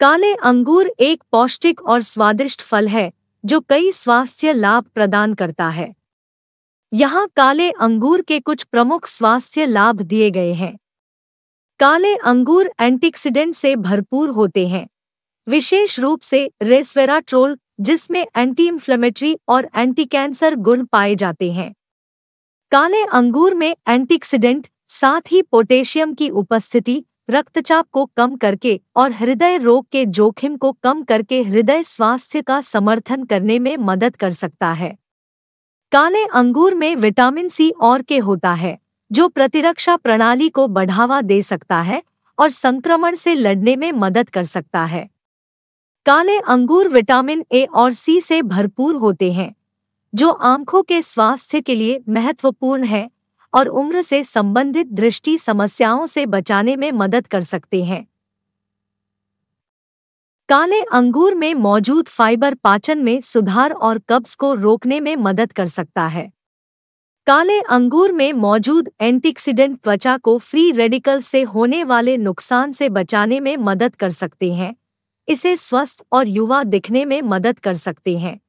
काले अंगूर एक पौष्टिक और स्वादिष्ट फल है जो कई स्वास्थ्य लाभ प्रदान करता है यहाँ काले अंगूर के कुछ प्रमुख स्वास्थ्य लाभ दिए गए हैं काले अंगूर एंटीक्सीडेंट से भरपूर होते हैं विशेष रूप से रेस्वेराट्रोल जिसमें एंटी इन्फ्लेमेटरी और एंटी कैंसर गुण पाए जाते हैं काले अंगूर में एंटीक्सीडेंट साथ ही पोटेशियम की उपस्थिति रक्तचाप को कम करके और हृदय रोग के जोखिम को कम करके हृदय स्वास्थ्य का समर्थन करने में मदद कर सकता है काले अंगूर में विटामिन सी और के होता है जो प्रतिरक्षा प्रणाली को बढ़ावा दे सकता है और संक्रमण से लड़ने में मदद कर सकता है काले अंगूर विटामिन ए और सी से भरपूर होते हैं जो आंखों के स्वास्थ्य के लिए महत्वपूर्ण है और उम्र से संबंधित दृष्टि समस्याओं से बचाने में मदद कर सकते हैं काले अंगूर में मौजूद फाइबर पाचन में सुधार और कब्ज को रोकने में मदद कर सकता है काले अंगूर में मौजूद एंटीक्सीडेंट त्वचा को फ्री रेडिकल से होने वाले नुकसान से बचाने में मदद कर सकते हैं इसे स्वस्थ और युवा दिखने में मदद कर सकते हैं